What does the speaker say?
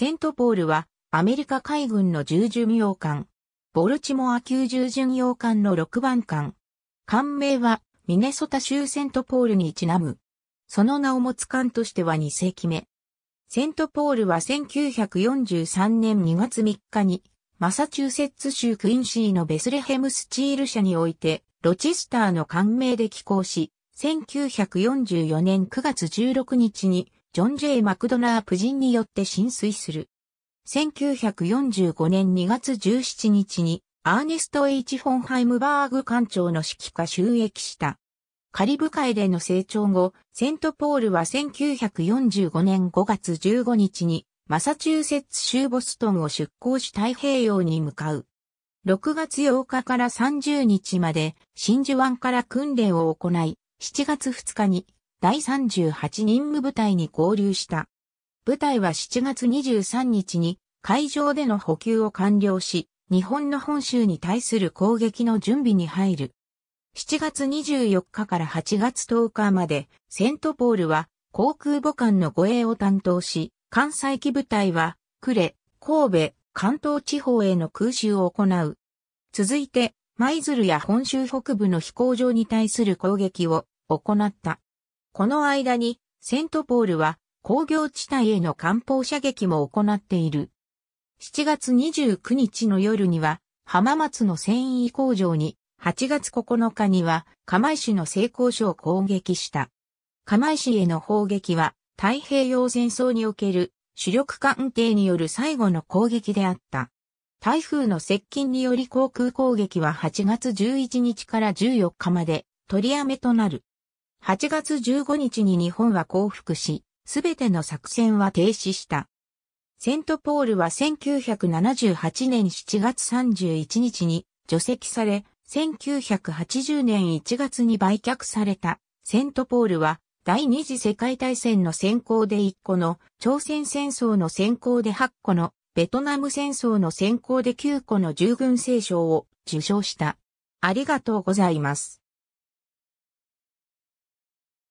セントポールはアメリカ海軍の重巡洋艦、ボルチモア級重巡洋艦の6番艦。艦名はミネソタ州セントポールにちなむ。その名を持つ艦としては2世紀目。セントポールは1943年2月3日にマサチューセッツ州クインシーのベスレヘムスチール社においてロチスターの艦名で寄港し、1944年9月16日にジョン・ジェイ・マクドナー夫人によって浸水する。1945年2月17日にアーネスト・ H・ フォンハイムバーグ艦長の指揮下収益した。カリブ海での成長後、セントポールは1945年5月15日にマサチューセッツ州ボストンを出港し太平洋に向かう。6月8日から30日まで真珠湾から訓練を行い、7月2日に第38任務部隊に合流した。部隊は7月23日に海上での補給を完了し、日本の本州に対する攻撃の準備に入る。7月24日から8月10日まで、セントポールは航空母艦の護衛を担当し、関西機部隊は、呉、神戸、関東地方への空襲を行う。続いて、舞鶴や本州北部の飛行場に対する攻撃を行った。この間に、セントポールは工業地帯への艦砲射撃も行っている。7月29日の夜には、浜松の繊維工場に、8月9日には、釜石の成功所を攻撃した。釜石への砲撃は、太平洋戦争における主力艦艇による最後の攻撃であった。台風の接近により航空攻撃は8月11日から14日まで取りやめとなる。8月15日に日本は降伏し、すべての作戦は停止した。セントポールは1978年7月31日に除籍され、1980年1月に売却された。セントポールは第二次世界大戦の先行で1個の、朝鮮戦争の先行で8個の、ベトナム戦争の先行で9個の従軍聖賞を受賞した。ありがとうございます。